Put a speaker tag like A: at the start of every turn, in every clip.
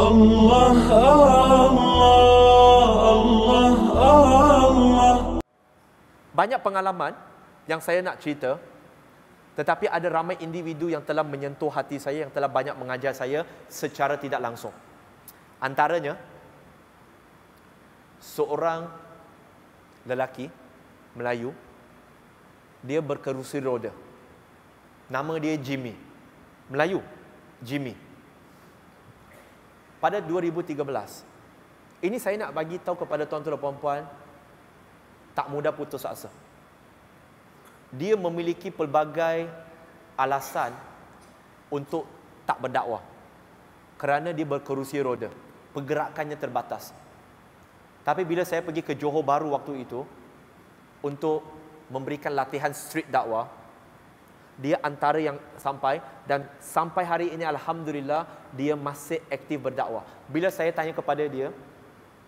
A: Allah Allah Allah Allah Banyak pengalaman yang saya nak cerita tetapi ada ramai individu yang telah menyentuh hati saya yang telah banyak mengajar saya secara tidak langsung. Antaranya seorang lelaki Melayu dia berkerusi roda. Nama dia Jimmy. Melayu, Jimmy pada 2013. Ini saya nak bagi tahu kepada tuan-tuan dan puan-puan tak mudah putus asa. Dia memiliki pelbagai alasan untuk tak berdakwah. Kerana dia berkerusi roda, pergerakannya terbatas. Tapi bila saya pergi ke Johor Bahru waktu itu untuk memberikan latihan street dakwah, dia antara yang sampai dan sampai hari ini alhamdulillah dia masih aktif berdakwah. Bila saya tanya kepada dia,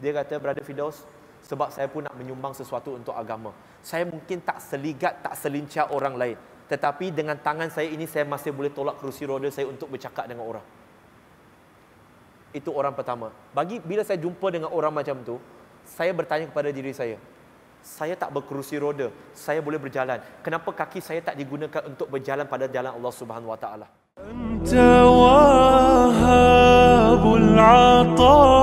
A: dia kata brother Fidos sebab saya pun nak menyumbang sesuatu untuk agama. Saya mungkin tak seligat, tak selincah orang lain. Tetapi dengan tangan saya ini saya masih boleh tolak kerusi roda saya untuk bercakap dengan orang. Itu orang pertama. Bagi bila saya jumpa dengan orang macam tu, saya bertanya kepada diri saya, saya tak berkerusi roda, saya boleh berjalan. Kenapa kaki saya tak digunakan untuk berjalan pada jalan Allah Subhanahu Wa Taala? Anta ataa